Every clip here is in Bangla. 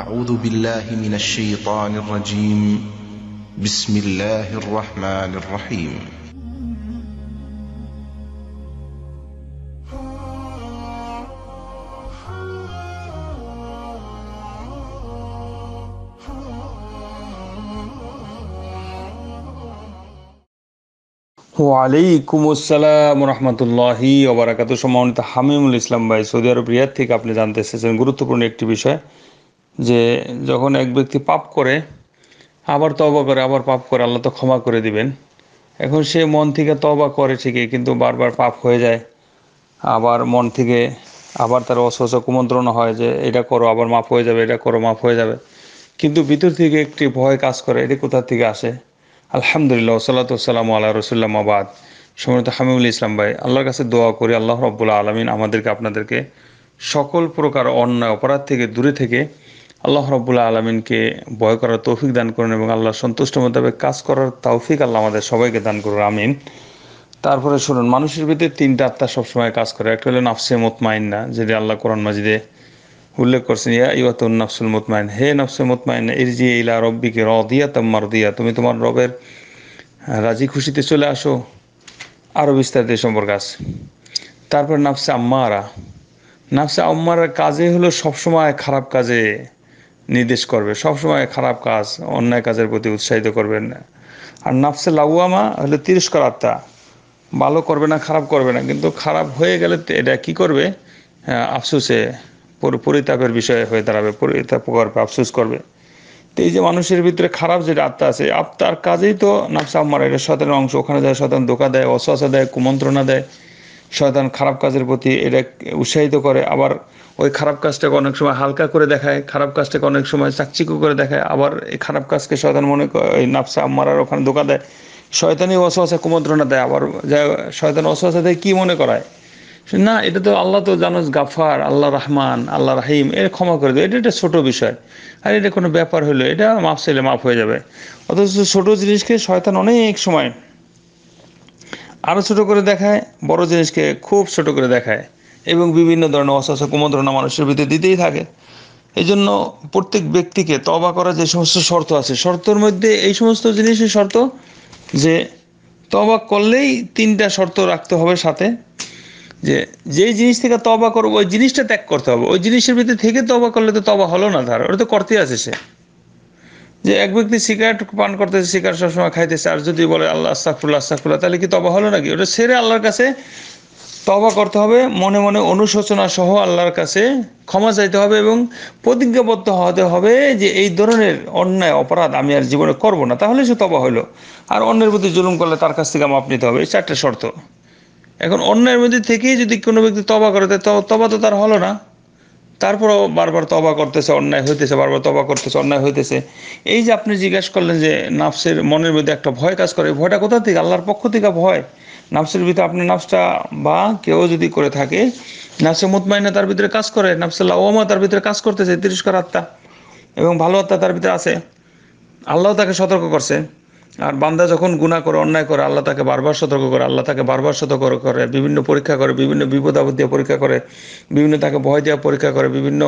أعوذ بالله من الشيطان الرجيم بسم الله الرحمن الرحيم ওয়ালাইকুম আসসালাম রহমতুল্লাহি ওবরাকাত সম্মানিত হামিমুল ইসলাম ভাই সৌদি আরব রিয়াদ থেকে আপনি জানতে এসেছেন গুরুত্বপূর্ণ একটি বিষয় যে যখন এক ব্যক্তি পাপ করে আবার তবা করে আবার পাপ করে আল্লাহ তো ক্ষমা করে দিবেন এখন সে মন থেকে তবা করে ঠিকই কিন্তু বারবার পাপ হয়ে যায় আবার মন থেকে আবার তার অসহস কুমন্ত্রণ হয় যে এটা করো আবার মাফ হয়ে যাবে এটা করো মাফ হয়ে যাবে কিন্তু ভিতর থেকে একটি ভয় কাজ করে এটি কোথা থেকে আসে আলহামদুলিল্লাহ সাল্লাতাম আল্লাহ রসুল্লাম আবাদ সমিত হামিউল ইসলাম ভাই আল্লাহর কাছে দোয়া করি আল্লাহ রব্বুল্লা আলমিন আমাদেরকে আপনাদেরকে সকল প্রকার অন্যায় অপরাধ থেকে দূরে থেকে আল্লাহ রবুল্লা আলমিনকে ভয় করার তৌফিক দান করুন এবং আল্লাহ সন্তুষ্ট মোতাবেক কাজ করার তৌফিক আল্লাহ আমাদের সবাইকে দান করুন আমিন তারপরে শুনুন মানুষের ভিতরে তিনটা আত্মা সবসময় কাজ করে একটা হলো নাফসে না যেটি আল্লাহ কোরআন মাজিদে উল্লেখ করছেন ইয়া ইয়াত নাফসুল মোতমাইন হে নাফসে মোতমাইন ইরজি ইলা রব্বিকে তাম্মার দিয়া তুমি তোমার রবের রাজি খুশিতে চলে আসো আরও বিস্তারিত সম্পর্ক আছে তারপর নাফসে আম্মারা নাফসে আম্মারা কাজে হলো সবসময় খারাপ কাজে নির্দেশ করবে সবসময় খারাপ কাজ অন্যায় কাজের প্রতি উৎসাহিত করবেন না আর নাফসে লাউয়ামা হলে তিরস্কার আত্মা ভালো করবে না খারাপ করবে না কিন্তু খারাপ হয়ে গেলে এটা কি করবে আফসোসে পরিতাপের বিষয়ে হয়ে দাঁড়াবে পরিতাপ করবে আফসোস করবে তো এই যে মানুষের ভিতরে খারাপ যেটা আত্মা আছে আত্মার কাজেই তো নাফসা আমার এটা সতেরো অংশ ওখানে যায় সতেরো ধোকা দেয় অসহসা দেয় কুমন্ত্রণা দেয় শয়তান খারাপ কাজের প্রতি এটা উৎসাহিত করে আবার ওই খারাপ কাজটাকে অনেক সময় হালকা করে দেখায় খারাপ কাজটাকে অনেক সময় চাকচিকু করে দেখায় আবার এই খারাপ কাজকে শয়তান মনে ওই নাফসা আম্মারার ওখানে ধোকা দেয় শয়তানি অসহাসে কুমন্ত্রণা দেয় আবার শয়তান অসহাসে দেয় কী মনে করায় না এটা তো আল্লাহ তো জানোস গাফার আল্লাহ রহমান আল্লাহ রাহিম এর ক্ষমা করে দেবে এটা একটা ছোটো বিষয় আর এটা কোনো ব্যাপার হলো এটা মাফ চাইলে মাফ হয়ে যাবে অথচ ছোটো জিনিসকে শয়তান অনেক সময় আরও ছোট করে দেখায় বড় জিনিসকে খুব ছোট করে দেখায় এবং বিভিন্ন ধরনের অস্বাস্থ্য কুমন্ত্রণা মানুষের ভিতরে দিতেই থাকে এই জন্য প্রত্যেক ব্যক্তিকে তবা করার যে সমস্ত শর্ত আছে শর্তর মধ্যে এই সমস্ত জিনিসের শর্ত যে তবা করলেই তিনটা শর্ত রাখতে হবে সাথে যে যেই জিনিস থেকে তবা করবো ওই জিনিসটা ত্যাগ করতে হবে ওই জিনিসের ভিতরে থেকে তবা করলে তো তবা হলো না তার ওটা তো করতেই আছে সে যে এক ব্যক্তি সিগারেট পান করতেছে সিগারেট সবসময় খাইতেছে আর যদি বলে আল্লাহ আস্তাকুল্লা আস্তাকুল্লা তাহলে কি তবা হলো নাকি ওটা সেরে আল্লাহর কাছে তবা করতে হবে মনে মনে অনুশোচনা সহ আল্লাহর কাছে ক্ষমা চাইতে হবে এবং প্রতিজ্ঞাবদ্ধ হতে হবে যে এই ধরনের অন্যায় অপরাধ আমি আর জীবনে করব না তাহলে সে তবা হলো আর অন্যের প্রতি জুলুম করলে তার কাছ থেকে মাপ নিতে হবে এই চারটে শর্ত এখন অন্যের মধ্যে থেকেই যদি কোনো ব্যক্তি তবা করে তবা তো তার হলো না তারপরও বারবার তবা করতেছে অন্যায় হইতেছে বারবার তবা করতেছে অন্যায় হইতেছে এই যে আপনি জিজ্ঞেস করলেন যে নাফসের মনের মধ্যে একটা ভয় কাজ করে ভয়টা কোথা থেকে আল্লাহর পক্ষ থেকে ভয় নাফসের ভিতরে আপনার নাফসটা বা কেউ যদি করে থাকে নাফসে মুতমাইনা তার ভিতরে কাজ করে নাফসে লাওমা তার ভিতরে কাজ করতেছে তিরস্কার আত্মা এবং ভালো আত্মা তার ভিতরে আছে আল্লাহ তাকে সতর্ক করছে আর বান্দা যখন গুণা করে অন্যায় করে আল্লাহ তাকে বারবার সতর্ক করে আল্লাহ তাকে বারবার সতর্ক করে বিভিন্ন পরীক্ষা করে বিভিন্ন বিপদ আপদ দিয়ে পরীক্ষা করে বিভিন্ন তাকে ভয় দেওয়া পরীক্ষা করে বিভিন্ন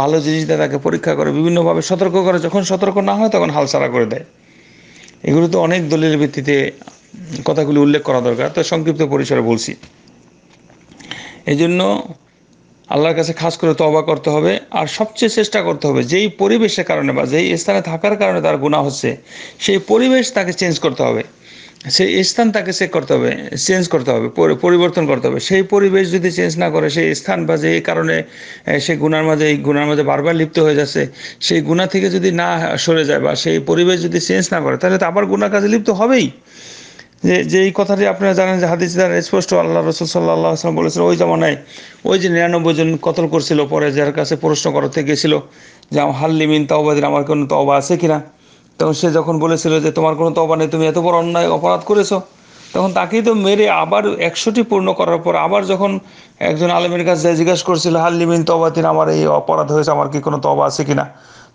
ভালো জিনিস দিয়ে তাকে পরীক্ষা করে বিভিন্নভাবে সতর্ক করে যখন সতর্ক না হয় তখন হালসারা করে দেয় এগুলো তো অনেক দলিলের ভিত্তিতে কথাগুলি উল্লেখ করা দরকার তো সংক্ষিপ্ত পরিসরে বলছি এই জন্য আল্লাহর কাছে খাস করে তবা করতে হবে আর সবচেয়ে চেষ্টা করতে হবে যেই পরিবেশের কারণে বা যেই স্থানে থাকার কারণে তার গুণা হচ্ছে সেই পরিবেশ তাকে চেঞ্জ করতে হবে সেই স্থান তাকে চেক করতে হবে চেঞ্জ করতে হবে পরিবর্তন করতে হবে সেই পরিবেশ যদি চেঞ্জ না করে সেই স্থান বা যে কারণে সেই গুণার মাঝে এই গুণার মাঝে বারবার লিপ্ত হয়ে যাচ্ছে সেই গুণা থেকে যদি না সরে যায় বা সেই পরিবেশ যদি চেঞ্জ না করে তাহলে তো আবার গুণার কাজে লিপ্ত হবেই যে যে এই কথাটি আপনারা জানেন যে হাদিস দ্বারা স্পষ্ট আল্লাহ রসুল সাল্লাহ আসলাম বলেছেন ওই জামানায় ওই যে নিরানব্বই জন কতল করছিল পরে যার কাছে প্রশ্ন করতে গেছিল যে হাল্লিমিন তাওবাদের আমার কোনো তওবা আছে কিনা তখন সে যখন বলেছিল যে তোমার কোনো তওবা নেই তুমি এত বড় অন্যায় অপরাধ করেছো তখন তাকেই তো মেরে আবার একশোটি পূর্ণ করার পর আবার যখন একজন আলমের কাছে জিজ্ঞাসা করছিল হাল্লিমিন তবা তিনি আমার এই অপরাধ হয়েছে আমার কি কোনো তবা আছে কিনা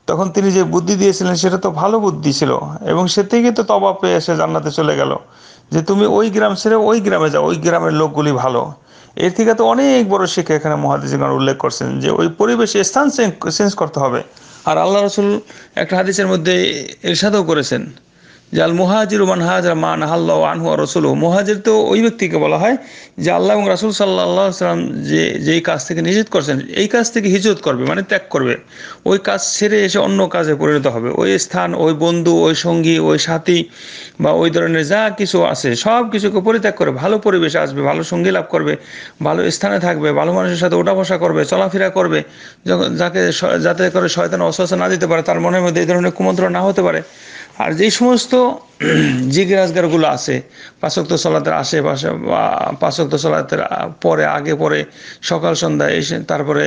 তখন তিনি যে বুদ্ধি দিয়েছিলেন সেটা তো ভালো বুদ্ধি ছিল এবং সে থেকে তো তবা পেয়ে এসে জান্নাতে চলে গেল যে তুমি ওই গ্রাম ছেড়ে ওই গ্রামে যাও ওই গ্রামের লোকগুলি ভালো এর থেকে তো অনেক বড় শিক্ষা এখানে মহাদিসগণ উল্লেখ করছেন যে ওই পরিবেশে স্থান চেঞ্জ করতে হবে আর আল্লাহ রসুল একটা হাদিসের মধ্যে এরশাদও করেছেন জাল মুহাজির মান হাজার মান আল্লাহ আনহু রসুল মুহাজির তো ওই ব্যক্তিকে বলা হয় যে আল্লাহ এবং রাসুল সাল্লাহ সাল্লাম যে যেই কাজ থেকে নিষেধ করছেন এই কাজ থেকে হিজরত করবে মানে ত্যাগ করবে ওই কাজ ছেড়ে এসে অন্য কাজে পরিণত হবে ওই স্থান ওই বন্ধু ওই সঙ্গী ওই সাথী বা ওই ধরনের যা কিছু আছে সব কিছুকে পরিত্যাগ করে ভালো পরিবেশে আসবে ভালো সঙ্গী লাভ করবে ভালো স্থানে থাকবে ভালো মানুষের সাথে ওঠা বসা করবে চলাফেরা করবে যখন যাকে যাতে করে শয়তান অস্বস্থ না দিতে পারে তার মনের মধ্যে এই ধরনের কুমন্ত্র না হতে পারে আর যে সমস্ত জিগিরাজগারগুলো আছে পাঁচক্ত সলাতের আশেপাশে বা পাঁচক্ত সলাতের পরে আগে পরে সকাল সন্ধ্যায় এসে তারপরে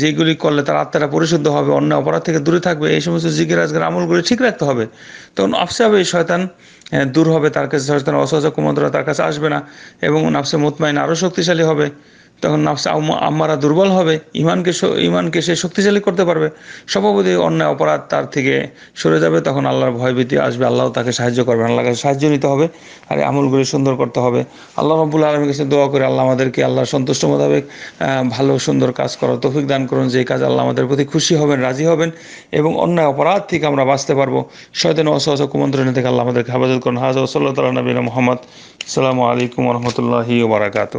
যেগুলি করলে তার আত্মারা পরিশুদ্ধ হবে অন্য অপরাধ থেকে দূরে থাকবে এই সমস্ত রাজগার আমলগুলি ঠিক রাখতে হবে তখন আফসাবে শয়তান দূর হবে তার কাছে শয়তান অসহযোগ কুমন্ত্রা তার কাছে আসবে না এবং নাফসে মোতমাইন আরও শক্তিশালী হবে তখন নাফস আম্মারা দুর্বল হবে ইমানকে ইমানকে সে শক্তিশালী করতে পারবে স্বভাবতই অন্যায় অপরাধ তার থেকে সরে যাবে তখন আল্লাহর ভয়ভীতি আসবে আল্লাহ তাকে সাহায্য করবে আল্লাহ কাছে সাহায্য নিতে হবে আর আমলগুলি সুন্দর করতে হবে আল্লাহ রব্বুল আলমের কাছে দোয়া করে আল্লাহ আমাদেরকে আল্লাহর সন্তুষ্ট মোতাবেক ভালো সুন্দর কাজ করার তৌফিক দান করুন যে কাজ আল্লাহ আমাদের প্রতি খুশি হবেন রাজি হবেন এবং অন্যায় অপরাধ থেকে আমরা বাঁচতে পারবো শয়তান অসহস কুমন্ত্রণী থেকে আল্লাহ আমাদেরকে হেফাজত করুন হাজ ওসল্লা তালা নবীন মোহাম্মদ সালামু আলাইকুম রহমতুল্লাহি ওবরাকাতু